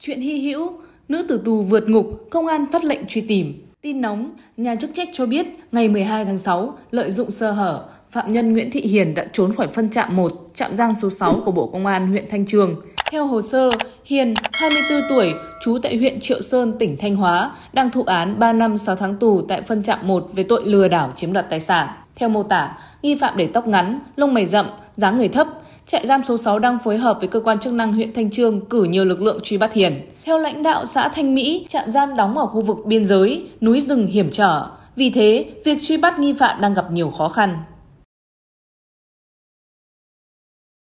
Chuyện hy hữu, nữ tử tù vượt ngục, công an phát lệnh truy tìm. Tin nóng, nhà chức trách cho biết ngày 12 tháng 6, lợi dụng sơ hở, phạm nhân Nguyễn Thị Hiền đã trốn khỏi phân trạm 1, trạm giang số 6 của Bộ Công an huyện Thanh Trường. Theo hồ sơ, Hiền, 24 tuổi, trú tại huyện Triệu Sơn, tỉnh Thanh Hóa, đang thụ án 3 năm 6 tháng tù tại phân trạm 1 về tội lừa đảo chiếm đoạt tài sản. Theo mô tả, nghi phạm để tóc ngắn, lông mày rậm, dáng người thấp, trại giam số 6 đang phối hợp với cơ quan chức năng huyện Thanh Trương cử nhiều lực lượng truy bắt Hiền. Theo lãnh đạo xã Thanh Mỹ, trạm giam đóng ở khu vực biên giới, núi rừng hiểm trở. Vì thế, việc truy bắt nghi phạm đang gặp nhiều khó khăn.